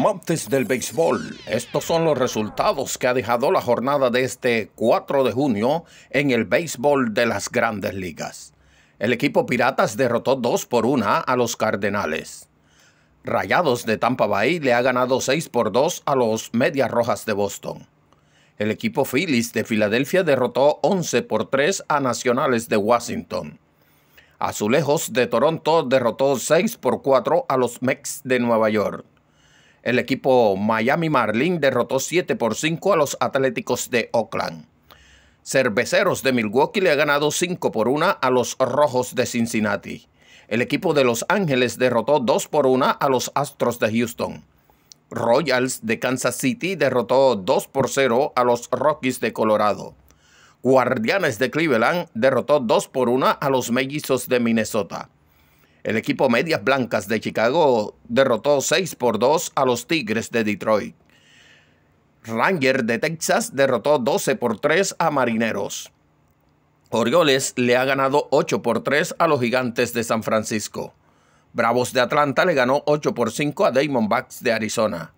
Amantes del béisbol, estos son los resultados que ha dejado la jornada de este 4 de junio en el béisbol de las grandes ligas. El equipo Piratas derrotó 2 por 1 a los Cardenales. Rayados de Tampa Bay le ha ganado 6 por 2 a los Medias Rojas de Boston. El equipo Phillies de Filadelfia derrotó 11 por 3 a Nacionales de Washington. Azulejos de Toronto derrotó 6 por 4 a los Mets de Nueva York. El equipo Miami Marlin derrotó 7 por 5 a los Atléticos de Oakland. Cerveceros de Milwaukee le ha ganado 5 por 1 a los Rojos de Cincinnati. El equipo de Los Ángeles derrotó 2 por 1 a los Astros de Houston. Royals de Kansas City derrotó 2 por 0 a los Rockies de Colorado. Guardianes de Cleveland derrotó 2 por 1 a los Mellizos de Minnesota. El equipo Medias Blancas de Chicago derrotó 6 por 2 a los Tigres de Detroit. Ranger de Texas derrotó 12 por 3 a Marineros. Orioles le ha ganado 8 por 3 a los Gigantes de San Francisco. Bravos de Atlanta le ganó 8 por 5 a Diamondbacks de Arizona.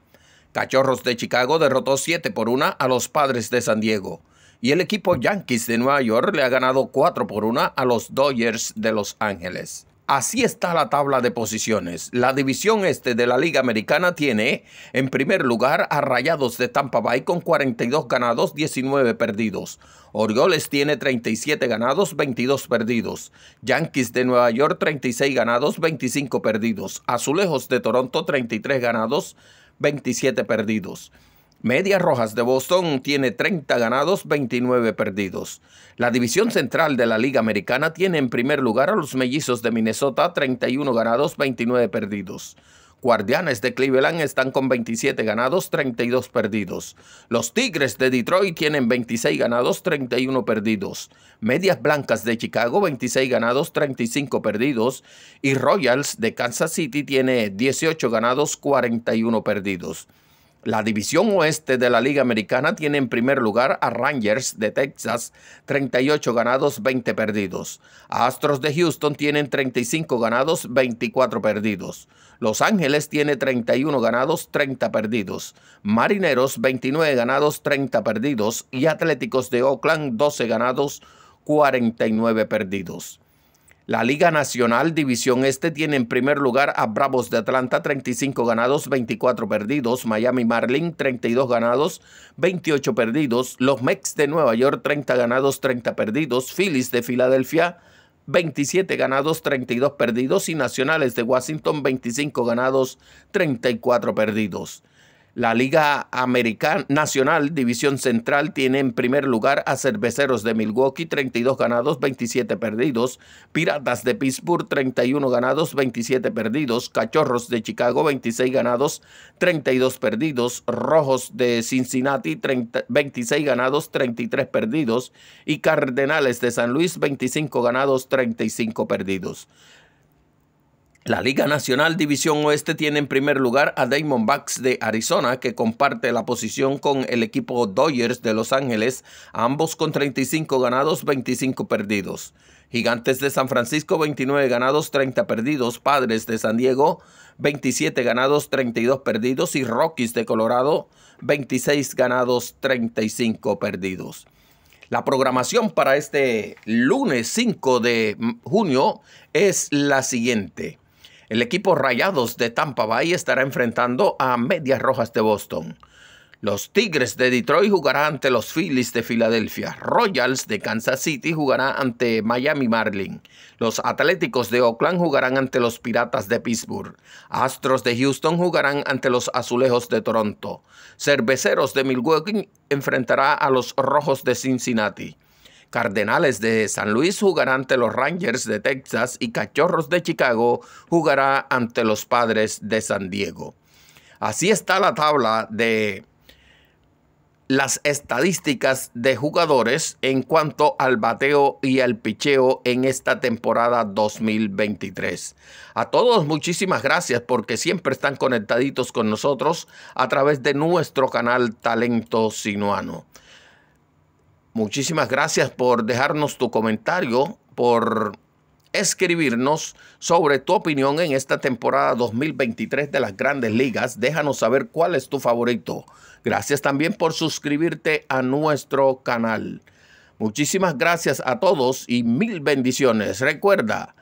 Cachorros de Chicago derrotó 7 por 1 a los Padres de San Diego. Y el equipo Yankees de Nueva York le ha ganado 4 por 1 a los Dodgers de Los Ángeles. Así está la tabla de posiciones. La división este de la Liga Americana tiene, en primer lugar, a Rayados de Tampa Bay con 42 ganados, 19 perdidos. Orioles tiene 37 ganados, 22 perdidos. Yankees de Nueva York 36 ganados, 25 perdidos. Azulejos de Toronto 33 ganados, 27 perdidos. Medias Rojas de Boston tiene 30 ganados, 29 perdidos. La división central de la Liga Americana tiene en primer lugar a los Mellizos de Minnesota, 31 ganados, 29 perdidos. Guardianes de Cleveland están con 27 ganados, 32 perdidos. Los Tigres de Detroit tienen 26 ganados, 31 perdidos. Medias Blancas de Chicago, 26 ganados, 35 perdidos. Y Royals de Kansas City tiene 18 ganados, 41 perdidos. La división oeste de la Liga Americana tiene en primer lugar a Rangers de Texas, 38 ganados, 20 perdidos. Astros de Houston tienen 35 ganados, 24 perdidos. Los Ángeles tiene 31 ganados, 30 perdidos. Marineros 29 ganados, 30 perdidos. Y Atléticos de Oakland 12 ganados, 49 perdidos. La Liga Nacional División Este tiene en primer lugar a Bravos de Atlanta 35 ganados, 24 perdidos, Miami Marlin 32 ganados, 28 perdidos, los Mets de Nueva York 30 ganados, 30 perdidos, Phillies de Filadelfia 27 ganados, 32 perdidos y Nacionales de Washington 25 ganados, 34 perdidos. La Liga Americana Nacional División Central tiene en primer lugar a Cerveceros de Milwaukee, 32 ganados, 27 perdidos, Piratas de Pittsburgh, 31 ganados, 27 perdidos, Cachorros de Chicago, 26 ganados, 32 perdidos, Rojos de Cincinnati, 26 ganados, 33 perdidos y Cardenales de San Luis, 25 ganados, 35 perdidos. La Liga Nacional División Oeste tiene en primer lugar a Damon Diamondbacks de Arizona, que comparte la posición con el equipo Dodgers de Los Ángeles, ambos con 35 ganados, 25 perdidos. Gigantes de San Francisco, 29 ganados, 30 perdidos. Padres de San Diego, 27 ganados, 32 perdidos. Y Rockies de Colorado, 26 ganados, 35 perdidos. La programación para este lunes 5 de junio es la siguiente. El equipo Rayados de Tampa Bay estará enfrentando a Medias Rojas de Boston. Los Tigres de Detroit jugarán ante los Phillies de Filadelfia. Royals de Kansas City jugará ante Miami Marlin. Los Atléticos de Oakland jugarán ante los Piratas de Pittsburgh. Astros de Houston jugarán ante los Azulejos de Toronto. Cerveceros de Milwaukee enfrentará a los Rojos de Cincinnati. Cardenales de San Luis jugará ante los Rangers de Texas y Cachorros de Chicago jugará ante los Padres de San Diego. Así está la tabla de las estadísticas de jugadores en cuanto al bateo y al picheo en esta temporada 2023. A todos muchísimas gracias porque siempre están conectaditos con nosotros a través de nuestro canal Talento Sinuano. Muchísimas gracias por dejarnos tu comentario, por escribirnos sobre tu opinión en esta temporada 2023 de las grandes ligas. Déjanos saber cuál es tu favorito. Gracias también por suscribirte a nuestro canal. Muchísimas gracias a todos y mil bendiciones. Recuerda,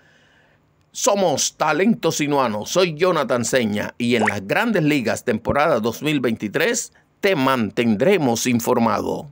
somos talentos Sinuano. Soy Jonathan Seña y en las grandes ligas temporada 2023 te mantendremos informado.